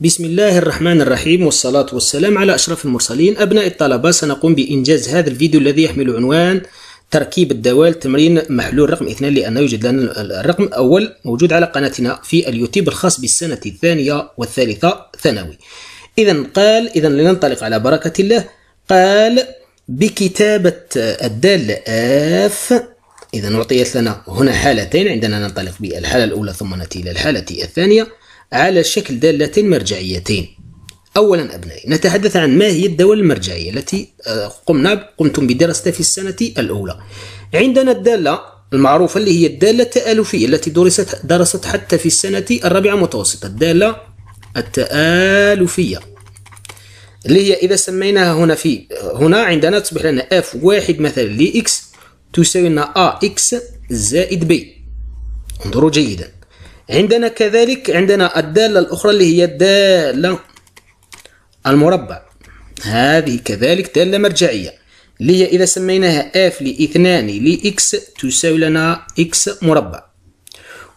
بسم الله الرحمن الرحيم والصلاة والسلام على أشرف المرسلين أبناء الطلبة سنقوم بإنجاز هذا الفيديو الذي يحمل عنوان تركيب الدوال تمرين محلول رقم اثنان لأنه يوجد لنا الرقم أول موجود على قناتنا في اليوتيوب الخاص بالسنة الثانية والثالثة ثانوي إذا قال إذا لننطلق على بركة الله قال بكتابة الدالة آف إذا أعطيت لنا هنا حالتين عندنا ننطلق بالحالة الأولى ثم نأتي إلى الحالة الثانية على شكل دالتين مرجعيتين أولا أبنائي نتحدث عن ما هي الدول المرجعية التي آه، قمنا قمتم بدراستها في السنة الأولى عندنا الدالة المعروفة اللي هي الدالة التآلفية التي درست درست حتى في السنة الرابعة متوسطة الدالة التآلفية اللي هي إذا سميناها هنا في هنا عندنا تصبح لنا اف واحد مثلا لإكس تساوي لنا أ إكس زائد بي انظروا جيدا عندنا كذلك عندنا الدالة الأخرى اللي هي الدالة المربع هذه كذلك دالة مرجعية اللي هي إذا سميناها f لاثنان لإكس تساوي لنا إكس مربع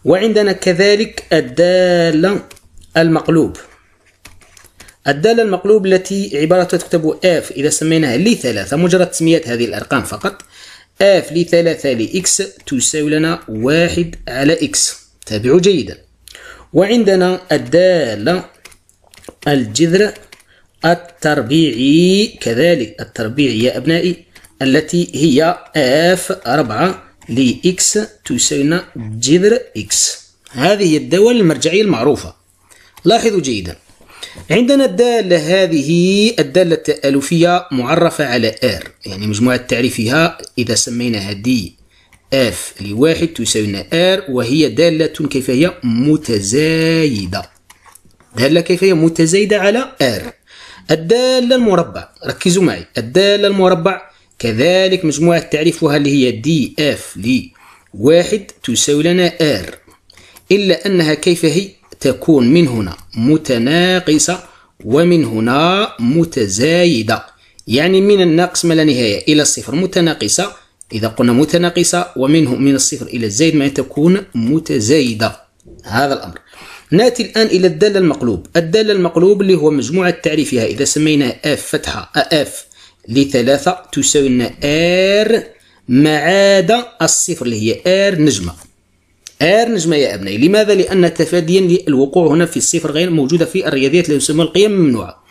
وعندنا كذلك الدالة المقلوب الدالة المقلوب التي عبارتها تكتب f إذا سميناها لثلاثة مجرد تسمية هذه الأرقام فقط f لثلاثة لإكس تساوي لنا واحد على إكس تابعوا جيدا وعندنا الدالة الجذر التربيعي كذلك التربيعي يا أبنائي التي هي اف 4 لإكس تساوي جذر إكس هذه هي الدول المرجعية المعروفة لاحظوا جيدا عندنا الدالة هذه الدالة التألفية معرفة على R يعني مجموعة تعريفها إذا سميناها دي اف لواحد تساوي لنا ار وهي دالة كيف هي متزايدة دالة كيف هي متزايدة على ار الدالة المربع ركزوا معي الدالة المربع كذلك مجموعة تعريفها اللي هي دي اف لواحد تساوي لنا ار إلا أنها كيف هي تكون من هنا متناقصة ومن هنا متزايدة يعني من الناقص ما لا نهاية إلى الصفر متناقصة إذا قلنا متناقصة ومنه من الصفر إلى الزائد ما تكون متزايدة هذا الأمر ناتي الآن إلى الدالة المقلوب الدالة المقلوب اللي هو مجموعة تعريفها إذا سمينا اف فتحة اف لثلاثة تساوي لنا R ما عاد الصفر اللي هي R نجمة R نجمة يا أبنائي لماذا؟ لأن تفاديا للوقوع هنا في الصفر غير موجودة في الرياضيات اللي يسمى القيم ممنوعة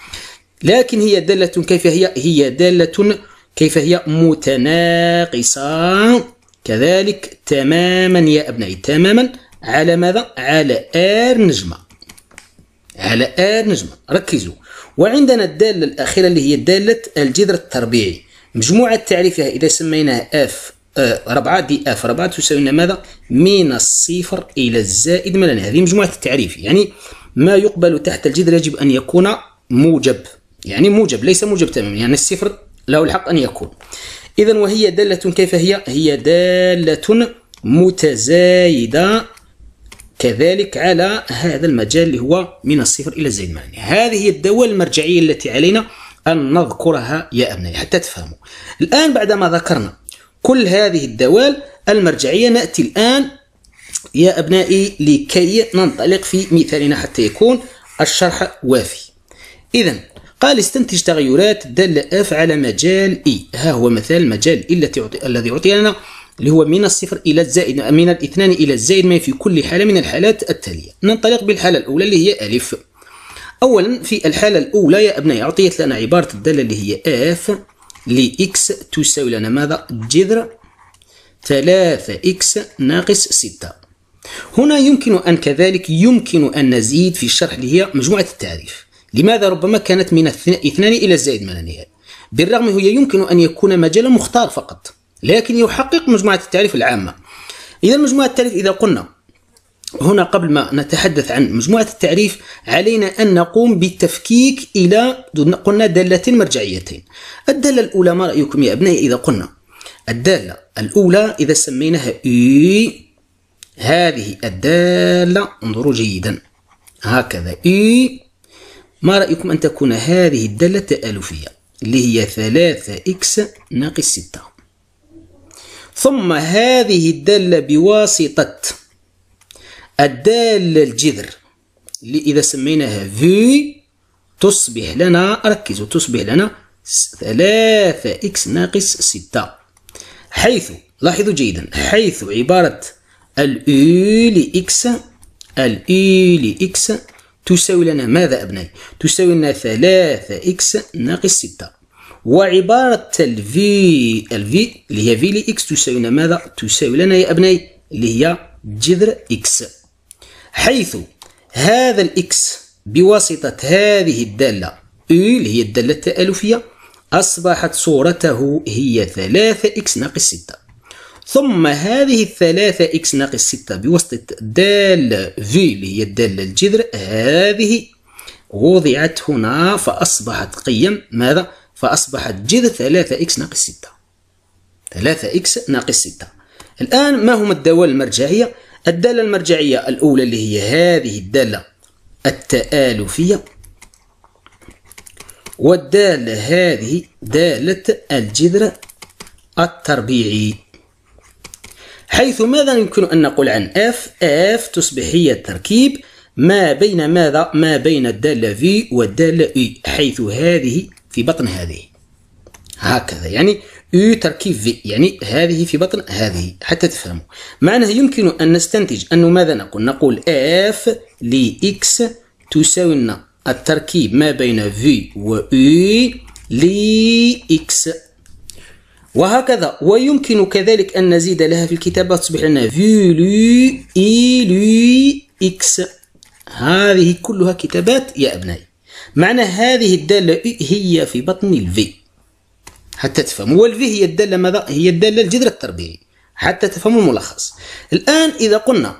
لكن هي دالة كيف هي؟ هي دالة كيف هي متناقصة كذلك تماما يا أبنائي تماما على ماذا؟ على آر نجمة على آر نجمة ركزوا وعندنا الدالة الأخيرة اللي هي دالة الجذر التربيعي مجموعة تعريفها إذا سميناها اف آه، ربعة دي اف ربعة تساوينا ماذا؟ من الصفر إلى الزائد ملان هذه مجموعة التعريف يعني ما يقبل تحت الجذر يجب أن يكون موجب يعني موجب ليس موجب تماما يعني الصفر له الحق أن يكون إذا وهي دالة كيف هي؟ هي دالة متزايدة كذلك على هذا المجال اللي هو من الصفر إلى الزائد معني هذه هي الدوال المرجعية التي علينا أن نذكرها يا أبنائي حتى تفهموا الآن بعدما ذكرنا كل هذه الدوال المرجعية نأتي الآن يا أبنائي لكي ننطلق في مثالنا حتى يكون الشرح وافي إذا قال استنتج تغيرات دالة اف على مجال اي ها هو مثال مجال اي الذي أعطي لنا اللي هو من الصفر إلى الزائد من الاثنان إلى الزائد ما في كل حالة من الحالات التالية ننطلق بالحالة الأولى اللي هي ألف أولا في الحالة الأولى يا أبنائي أعطيت لنا عبارة الدالة اللي هي اف لإكس تساوي لنا ماذا جذر 3 إكس ناقص 6 هنا يمكن أن كذلك يمكن أن نزيد في الشرح اللي هي مجموعة التعريف لماذا ربما كانت من اثنان إلى الزائد من النهاية بالرغم هي يمكن أن يكون مجالا مختار فقط لكن يحقق مجموعة التعريف العامة إذا مجموعة التعريف إذا قلنا هنا قبل ما نتحدث عن مجموعة التعريف علينا أن نقوم بالتفكيك إلى قلنا دالتين مرجعيتين الدالة الأولى ما رأيكم يا أبنائي إذا قلنا الدالة الأولى إذا سميناها إي هذه الدالة انظروا جيدا هكذا إي ما رأيكم أن تكون هذه الدالة تآلفية اللي هي 3 إكس ناقص 6 ثم هذه الدالة بواسطة الدالة الجذر اللي إذا سميناها في تصبح لنا ركزوا تصبح لنا 3 إكس ناقص 6 حيث لاحظوا جيدا حيث عبارة الـ e لـ الأو e لإكس لـ لإكس تساوي لنا ماذا أبنائي؟ تساوي لنا ثلاثة إكس ناقص ستة وعبارة الفي الفي اللي هي في لإكس تساوي لنا ماذا؟ تساوي لنا يا أبنائي اللي هي جذر إكس حيث هذا الإكس بواسطة هذه الدالة e اللي هي الدالة التآلفية أصبحت صورته هي ثلاثة إكس ناقص ستة ثم هذه الثلاثة إكس ناقص ستة بواسطة دال في اللي هي الدالة الجذر هذه وضعت هنا فأصبحت قيم ماذا؟ فأصبحت جذر ثلاثة إكس ناقص ستة ثلاثة إكس ناقص ستة الآن ما هما الدوال المرجعية؟ الدالة المرجعية الأولى اللي هي هذه الدالة التآلفية والدالة هذه دالة الجذر التربيعي حيث ماذا يمكن أن نقول عن F F تصبح هي التركيب ما بين ماذا ما بين الدالة V والدالة U e، حيث هذه في بطن هذه هكذا يعني U e تركيب V يعني هذه في بطن هذه حتى تفهموا معناه يمكن أن نستنتج أنه ماذا نقول نقول F X تساوي التركيب ما بين V و U e X وهكذا ويمكن كذلك أن نزيد لها في الكتابة تصبح لنا فيلو لو إي لو إكس هذه كلها كتابات يا أبنائي معنى هذه الدالة هي في بطن الفي حتى تفهموا والفي هي الدالة ماذا؟ هي الدالة الجذر التربيعي حتى تفهموا الملخص الآن إذا قلنا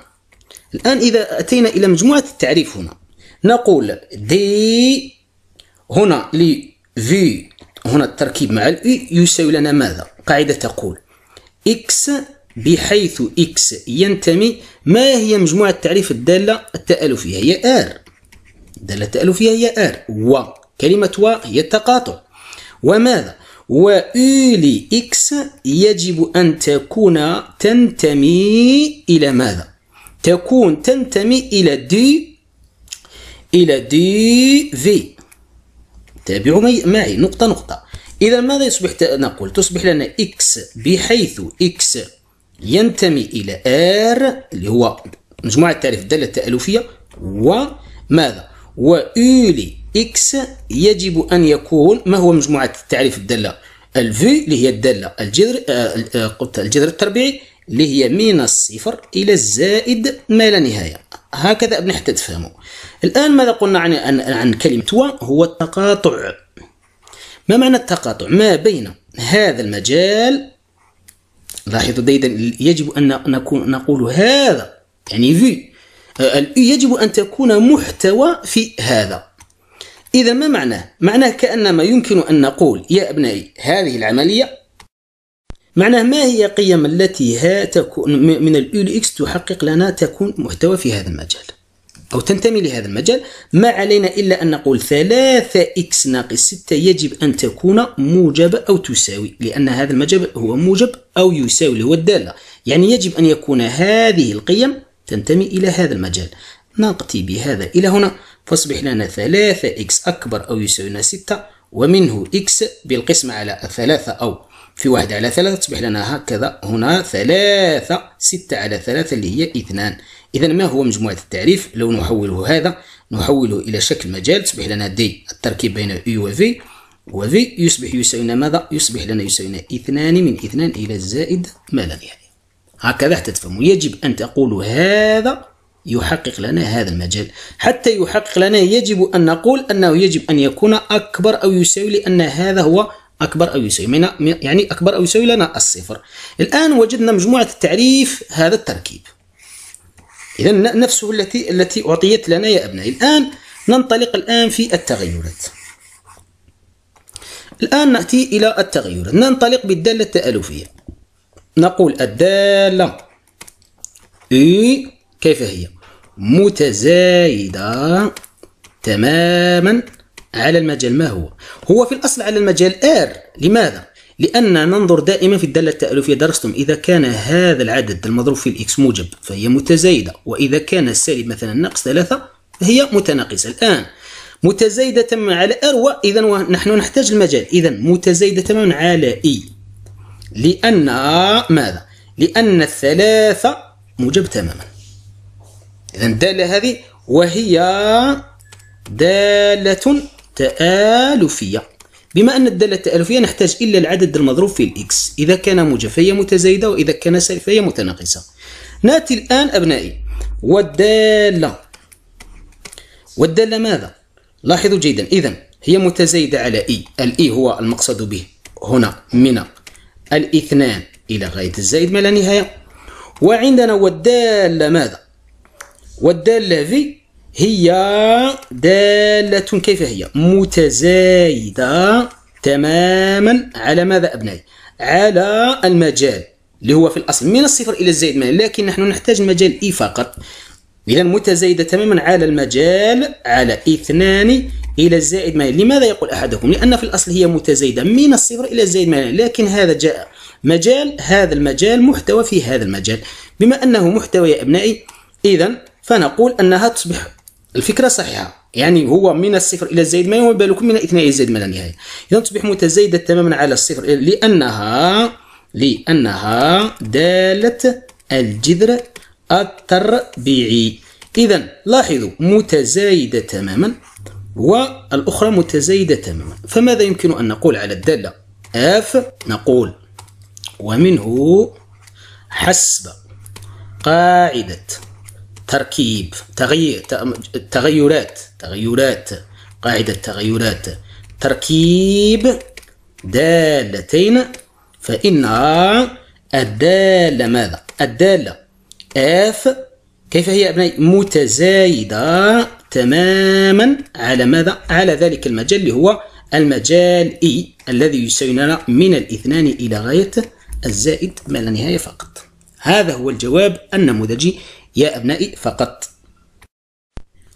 الآن إذا أتينا إلى مجموعة التعريف هنا نقول دي هنا لي في هنا التركيب مع الإي يساوي لنا ماذا؟ قاعدة تقول إكس بحيث إكس ينتمي ما هي مجموعة تعريف الدالة التألفية هي آر الدالة التألفية هي آر و كلمة و هي التقاطع وماذا؟ لـ x يجب أن تكون تنتمي إلى ماذا؟ تكون تنتمي إلى دي إلى دي في تابعوا معي نقطة نقطة إذا ماذا يصبح نقول تصبح لنا إكس بحيث إكس ينتمي إلى R اللي هو مجموعة التعريف الدالة التألفية وماذا وأولي إكس يجب أن يكون ما هو مجموعة التعريف الدالة الفي اللي هي الدالة الجذر آه، آه، قلت الجذر التربيعي اللي هي من الصفر إلى الزائد ما لا نهاية هكذا بنحتاج تفهموا الآن ماذا قلنا عن عن, كلمة و هو التقاطع ما معنى التقاطع ما بين هذا المجال لاحظوا جيدا يجب أن نكون نقول هذا يعني في يجب أن تكون محتوى في هذا إذا ما معناه؟ معناه كأنما يمكن أن نقول يا أبنائي هذه العملية معناه ما هي القيم التي ها تكون من الـ إكس تحقق لنا تكون محتوى في هذا المجال أو تنتمي لهذا المجال ما علينا إلا أن نقول 3x ناقص 6 يجب أن تكون موجبة أو تساوي لأن هذا المجال هو موجب أو يساوي اللي هو الدالة يعني يجب أن يكون هذه القيم تنتمي إلى هذا المجال نأتي بهذا إلى هنا فاصبح لنا 3x أكبر أو يساوي 6 ومنه إكس بالقسمة على 3 أو في واحد على ثلاثة تصبح لنا هكذا هنا ثلاثة ستة على ثلاثة اللي هي اثنان إذا ما هو مجموعة التعريف لو نحوله هذا نحوله إلى شكل مجال تصبح لنا دي التركيب بين إي e وفي وفي يصبح يساوينا ماذا؟ يصبح لنا يساوينا اثنان من اثنان إلى الزائد ما لا نهاية هكذا حتى تفهموا يجب أن تقولوا هذا يحقق لنا هذا المجال حتى يحقق لنا يجب أن نقول أنه يجب أن يكون أكبر أو يساوي لأن هذا هو أكبر أو يساوي يعني أكبر أو يساوي لنا الصفر الآن وجدنا مجموعة التعريف هذا التركيب إذا نفسه التي التي أعطيت لنا يا أبنائي الآن ننطلق الآن في التغيرات الآن نأتي إلى التغيرات ننطلق بالدالة التألفية نقول الدالة إي كيف هي متزايدة تماما على المجال ما هو هو في الأصل على المجال R لماذا؟ لأن ننظر دائما في الدالة التألفية درستم إذا كان هذا العدد المضروب في الإكس موجب فهي متزايدة وإذا كان السالب مثلا ناقص ثلاثة فهي متناقصة الآن متزايدة تماما على R وإذا نحن نحتاج المجال إذا متزايدة تماما على E لأن ماذا؟ لأن الثلاثة موجب تماما إذا الدالة هذه وهي دالة تآلفية بما أن الدالة التآلفية نحتاج إلا العدد المضروب في الإكس إذا كان موجب فهي متزايدة وإذا كان سالب متناقصة نأتي الآن أبنائي والدالة والدالة ماذا؟ لاحظوا جيدا إذا هي متزايدة على إي e. الإي e هو المقصد به هنا من الاثنان إلى غاية الزائد ما لا نهاية وعندنا والدالة ماذا؟ والدالة في هي دالة كيف هي متزايدة تماما على ماذا أبنائي على المجال اللي هو في الأصل من الصفر إلى الزائد من لكن نحن نحتاج المجال إي فقط إذا متزايدة تماما على المجال على اثنان إلى الزائد ما لماذا يقول أحدكم لأن في الأصل هي متزايدة من الصفر إلى الزائد ما لكن هذا جاء مجال هذا المجال محتوى في هذا المجال بما أنه محتوى يا أبنائي إذا فنقول أنها تصبح الفكره صحيحه يعني هو من الصفر الى الزائد ما يوم بالكم من اثنين الى الزائد ما لا نهايه اذا تصبح متزايده تماما على الصفر لانها لانها داله الجذر التربيعي اذا لاحظوا متزايده تماما والاخرى متزايده تماما فماذا يمكن ان نقول على الداله اف نقول ومنه حسب قاعده تركيب تغيير تغيرات تغيرات قاعدة تغيرات تركيب دالتين فإن الدالة ماذا؟ الدالة اف كيف هي أبنائي؟ متزايدة تماما على ماذا؟ على ذلك المجال اللي هو المجال إي e الذي يساوي لنا من الاثنان إلى غاية الزائد ما لا نهاية فقط هذا هو الجواب النموذجي يا أبنائي فقط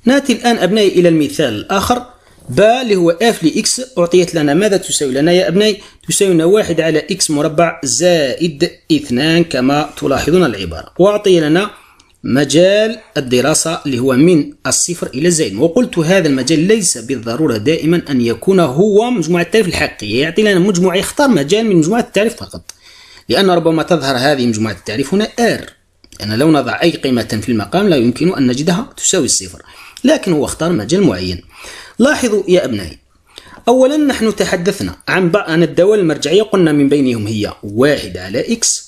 نأتي الآن أبنائي إلى المثال الآخر با اللي هو اف لإكس أعطيت لنا ماذا تساوي لنا يا أبنائي تساوي لنا واحد على إكس مربع زائد اثنان كما تلاحظون العبارة وأعطي لنا مجال الدراسة اللي هو من الصفر إلى الزائد وقلت هذا المجال ليس بالضرورة دائما أن يكون هو مجموعة التعريف الحقيقية يعطي لنا مجموعة يختار مجال من مجموعة التعريف فقط لأن ربما تظهر هذه مجموعة التعريف هنا R لأن لو نضع أي قيمة في المقام لا يمكن أن نجدها تساوي الصفر لكن هو اختار مجال معين لاحظوا يا أبنائي أولا نحن تحدثنا عن عن الدوال المرجعية قلنا من بينهم هي واحد على X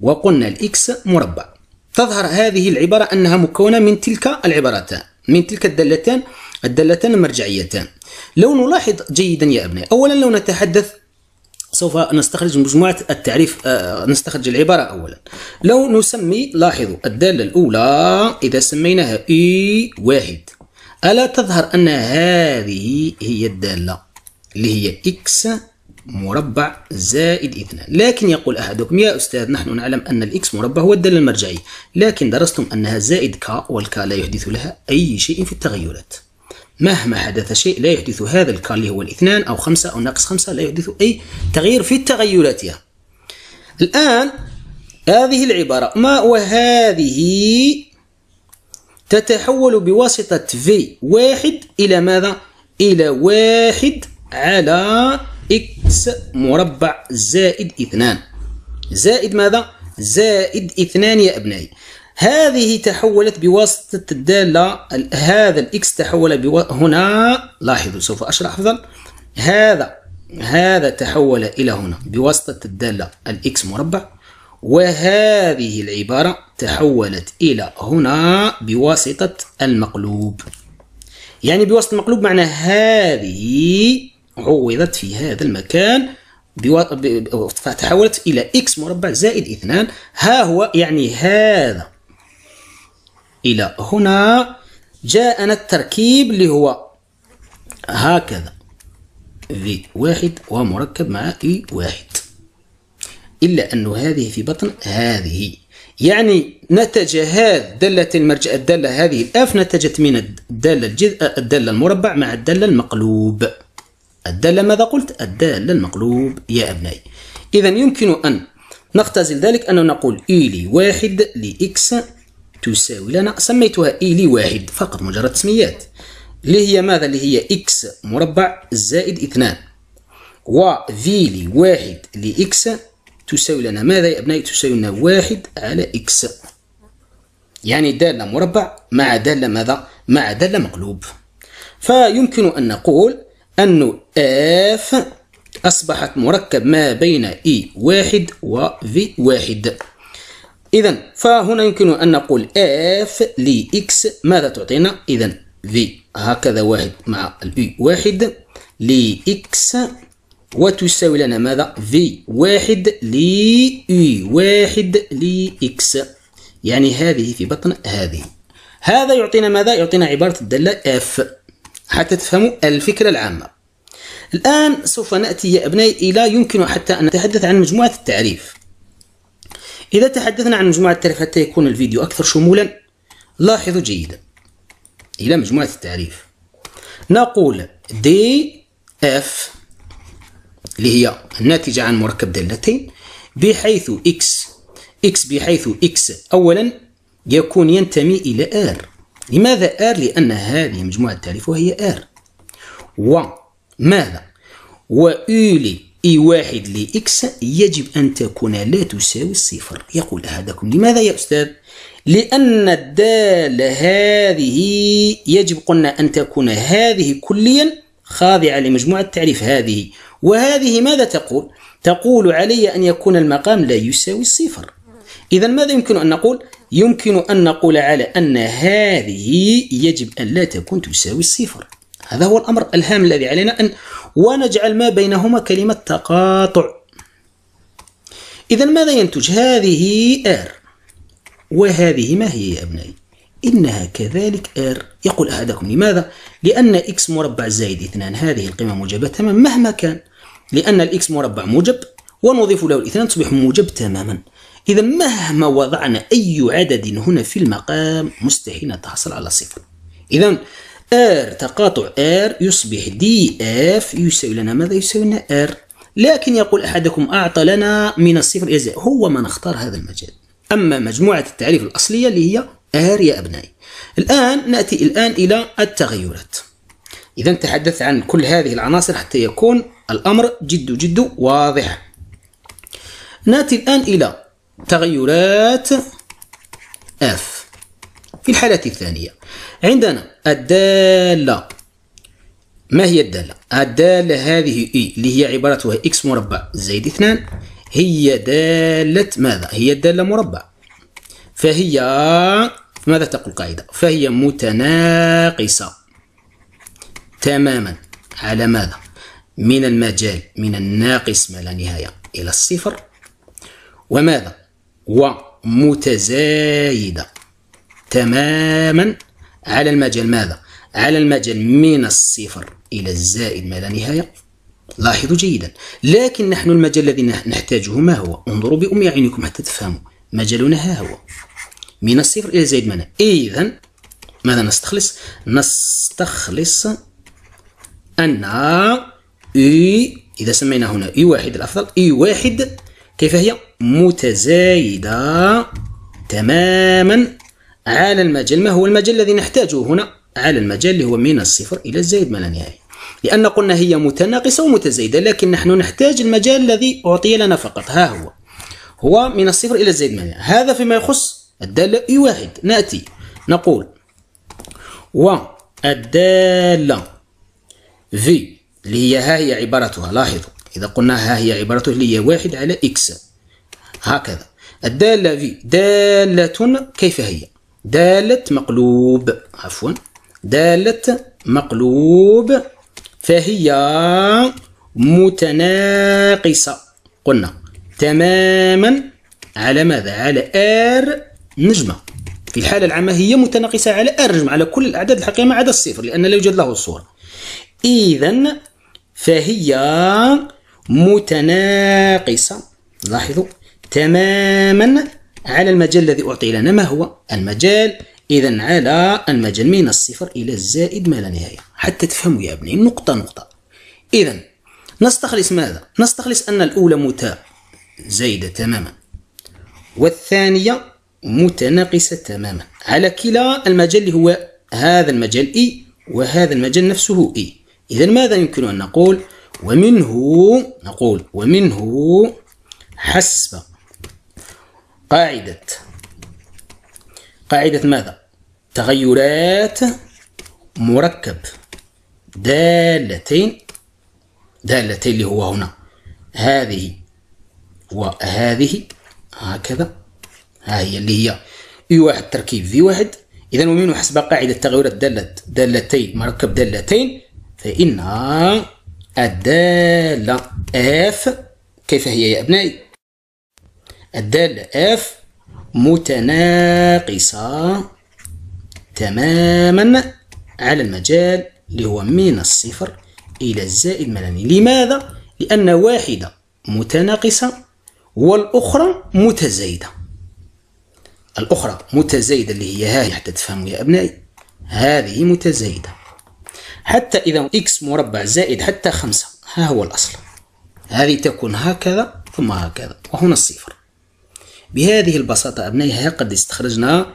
وقلنا الإكس مربع تظهر هذه العبارة أنها مكونة من تلك العبارتان من تلك الدالتان الدالتان المرجعيتان لو نلاحظ جيدا يا أبنائي أولا لو نتحدث سوف نستخرج مجموعة التعريف آه، نستخرج العبارة أولا لو نسمي لاحظوا الدالة الأولى إذا سميناها إي واحد ألا تظهر أن هذه هي الدالة اللي هي إكس مربع زائد اثنان لكن يقول أحدكم يا أستاذ نحن نعلم أن الإكس مربع هو الدالة المرجعية لكن درستم أنها زائد ك والك لا يحدث لها أي شيء في التغيرات مهما حدث شيء لا يحدث هذا الكار اللي هو الاثنان أو خمسة أو ناقص خمسة لا يحدث أي تغيير في تغيراتها الآن هذه العبارة ما وهذه تتحول بواسطة في واحد إلى ماذا؟ إلى واحد على إكس مربع زائد اثنان زائد ماذا؟ زائد اثنان يا أبنائي هذه تحولت بواسطة الدالة هذا الإكس تحول بو... هنا لاحظوا سوف أشرح أفضل هذا هذا تحول إلى هنا بواسطة الدالة الإكس مربع وهذه العبارة تحولت إلى هنا بواسطة المقلوب يعني بواسطة المقلوب معنى هذه عوضت في هذا المكان بو... ب... فتحولت إلى إكس مربع زائد اثنان ها هو يعني هذا إلى هنا جاءنا التركيب اللي هو هكذا في واحد ومركب مع إي واحد إلا أن هذه في بطن هذه يعني نتج هذا دالة المرجع الدالة هذه الأف نتجت من الدالة الجذ... الدالة المربع مع الدالة المقلوب الدالة ماذا قلت؟ الدالة المقلوب يا أبنائي إذا يمكن أن نختزل ذلك أن نقول إي لواحد لإكس تساوي لنا سميتها اي e لي واحد فقط مجرد تسميات اللي هي ماذا اللي هي اكس مربع زائد اثنان و في لي واحد لإكس تساوي لنا ماذا يا أبنائي تساوي لنا واحد على إكس يعني دالة مربع مع دالة ماذا مع دالة مقلوب فيمكن أن نقول أن اف أصبحت مركب ما بين إي e واحد و في واحد إذا فهنا يمكن أن نقول لي إكس ماذا تعطينا؟ إذا في هكذا واحد مع البي واحد إكس وتساوي لنا ماذا؟ في واحد لي واحد لإكس يعني هذه في بطن هذه هذا يعطينا ماذا؟ يعطينا عبارة الدالة اف حتى تفهموا الفكرة العامة الآن سوف نأتي يا أبنائي إلى يمكن حتى أن نتحدث عن مجموعة التعريف إذا تحدثنا عن مجموعة التعريف حتى يكون الفيديو أكثر شمولا لاحظوا جيدا إلى مجموعة التعريف نقول دي اف اللي هي الناتجة عن مركب دالتين بحيث اكس اكس بحيث اكس أولا يكون ينتمي إلى ار لماذا ار لأن هذه مجموعة التعريف وهي ار وماذا وأولي اي واحد لإكس يجب أن تكون لا تساوي الصفر يقول أحدكم لماذا يا أستاذ؟ لأن الدالة هذه يجب قلنا أن تكون هذه كليا خاضعة لمجموعة التعريف هذه وهذه ماذا تقول؟ تقول علي أن يكون المقام لا يساوي الصفر إذا ماذا يمكن أن نقول؟ يمكن أن نقول على أن هذه يجب أن لا تكون تساوي الصفر هذا هو الأمر الهام الذي علينا أن ونجعل ما بينهما كلمة تقاطع إذا ماذا ينتج هذه آر وهذه ما هي يا أبنائي إنها كذلك آر يقول أحدكم لماذا؟ لأن إكس مربع زائد اثنان هذه القيمة موجبة تماما مهما كان لأن الإكس مربع موجب ونضيف له الاثنان تصبح موجب تماما إذا مهما وضعنا أي عدد هنا في المقام مستحيل أن تحصل على صفر إذا R تقاطع R يصبح دي اف يساوي لنا ماذا يساوي لنا R لكن يقول أحدكم أعطى لنا من الصفر إلى الزائد هو ما نختار هذا المجال أما مجموعة التعريف الأصلية اللي هي R يا أبنائي الآن نأتي الآن إلى التغيرات إذا تحدثت عن كل هذه العناصر حتى يكون الأمر جد جد واضح نأتي الآن إلى تغيرات F في الحالة الثانية عندنا الدالة ما هي الدالة؟ الدالة هذه إي اللي هي عبارتها إكس مربع زائد اثنان هي دالة ماذا؟ هي دالة مربع فهي ماذا تقول القاعدة؟ فهي متناقصة تماما على ماذا؟ من المجال من الناقص ما لا نهاية إلى الصفر وماذا؟ ومتزايدة تماما على المجال ماذا؟ على المجال من الصفر إلى الزائد ما لا نهاية لاحظوا جيدا لكن نحن المجال الذي نحتاجه ما هو؟ انظروا بأم عينكم حتى تفهموا مجالنا ها هو من الصفر إلى الزائد ما إذا ماذا نستخلص؟ نستخلص أن إي إذا سمينا هنا إي واحد الأفضل إي واحد كيف هي؟ متزايدة تماما على المجال ما هو المجال الذي نحتاجه هنا على المجال اللي هو من الصفر إلى الزائد ما لا نهاية لأن قلنا هي متناقصة ومتزايدة لكن نحن نحتاج المجال الذي أعطي لنا فقط ها هو هو من الصفر إلى الزائد ما لا نهاية هذا فيما يخص الدالة إي واحد نأتي نقول والدالة في اللي هي ها هي عبارتها لاحظوا إذا قلنا ها هي عبارته اللي هي واحد على إكس هكذا الدالة في دالة كيف هي دالة مقلوب عفوا دالة مقلوب فهي متناقصة قلنا تماما على ماذا؟ على ار نجمة في الحالة العامة هي متناقصة على ار نجمة على كل الأعداد الحقيقية ما عدا الصفر لأن لا يوجد له الصورة إذا فهي متناقصة لاحظوا تماما على المجال الذي أعطي لنا ما هو المجال إذا على المجال من الصفر إلى الزائد ما لا نهاية حتى تفهموا يا ابني نقطة نقطة إذا نستخلص ماذا؟ نستخلص أن الأولى زايدة تماما والثانية متناقصة تماما على كلا المجال اللي هو هذا المجال إي وهذا المجال نفسه إي إذا ماذا يمكن أن نقول؟ ومنه نقول ومنه حسب قاعدة قاعدة ماذا؟ تغيرات مركب دالتين دالتين اللي هو هنا هذه وهذه هكذا ها هي اللي هي اي واحد تركيب في واحد إذا ومن حسب قاعدة تغيرات دالة دالتين مركب دالتين فإن الدالة اف كيف هي يا أبنائي؟ الدالة اف متناقصة تماما على المجال اللي هو من الصفر إلى الزائد ملاني لماذا؟ لأن واحدة متناقصة والأخرى متزايدة الأخرى متزايدة اللي هي هاي حتى تفهموا يا أبنائي هذه متزايدة حتى إذا إكس مربع زائد حتى خمسة ها هو الأصل هذه تكون هكذا ثم هكذا وهنا الصفر بهذه البساطة أبنائي ها قد استخرجنا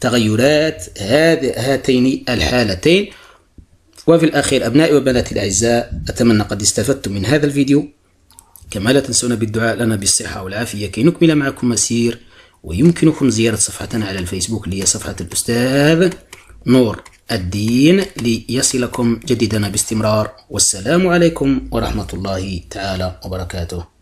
تغيرات هاتين الحالتين وفي الأخير أبنائي وبناتي الأعزاء أتمنى قد استفدتم من هذا الفيديو كما لا تنسونا بالدعاء لنا بالصحة والعافية كي نكمل معكم مسير ويمكنكم زيارة صفحتنا على الفيسبوك اللي هي صفحة الأستاذ نور الدين ليصلكم جديدنا باستمرار والسلام عليكم ورحمة الله تعالى وبركاته